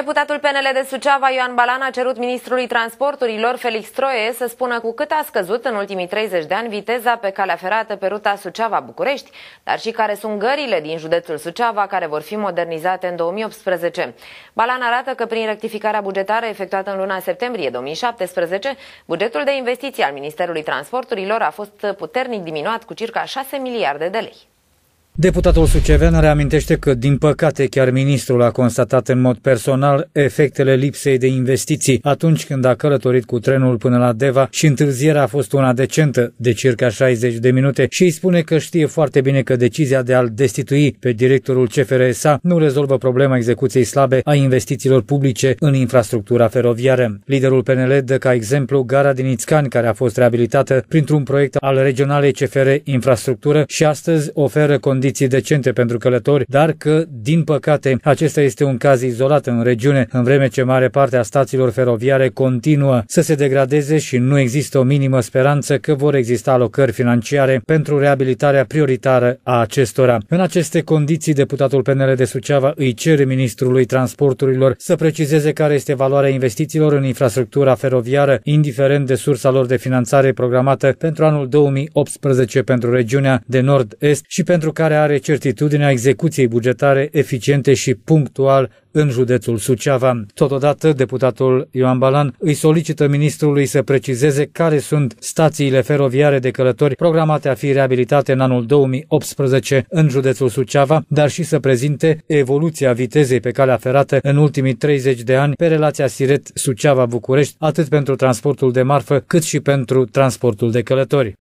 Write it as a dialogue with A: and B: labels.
A: Deputatul PNL de Suceava, Ioan Balan, a cerut ministrului transporturilor, Felix Troie, să spună cu cât a scăzut în ultimii 30 de ani viteza pe calea ferată pe ruta Suceava-București, dar și care sunt gările din județul Suceava care vor fi modernizate în 2018. Balan arată că prin rectificarea bugetară efectuată în luna septembrie 2017, bugetul de investiții al Ministerului Transporturilor a fost puternic diminuat cu circa 6 miliarde de lei.
B: Deputatul Suceven reamintește că, din păcate, chiar ministrul a constatat în mod personal efectele lipsei de investiții atunci când a călătorit cu trenul până la Deva și întârzierea a fost una decentă, de circa 60 de minute, și îi spune că știe foarte bine că decizia de a-l destitui pe directorul CFRSA nu rezolvă problema execuției slabe a investițiilor publice în infrastructura feroviară. Liderul PNL dă ca exemplu gara din Ițcan, care a fost reabilitată printr-un proiect al regionalei CFR Infrastructură și astăzi oferă condiții condiții decente pentru călători, dar că, din păcate, acesta este un caz izolat în regiune, în vreme ce mare parte a stațiilor feroviare continuă să se degradeze și nu există o minimă speranță că vor exista alocări financiare pentru reabilitarea prioritară a acestora. În aceste condiții, deputatul PNL de Suceava îi cere ministrului transporturilor să precizeze care este valoarea investițiilor în infrastructura feroviară, indiferent de sursa lor de finanțare programată pentru anul 2018 pentru regiunea de nord-est și pentru care care are certitudinea execuției bugetare eficiente și punctual în județul Suceava. Totodată, deputatul Ioan Balan îi solicită ministrului să precizeze care sunt stațiile feroviare de călători programate a fi reabilitate în anul 2018 în județul Suceava, dar și să prezinte evoluția vitezei pe calea ferată în ultimii 30 de ani pe relația Siret-Suceava-București, atât pentru transportul de marfă cât și pentru transportul de călători.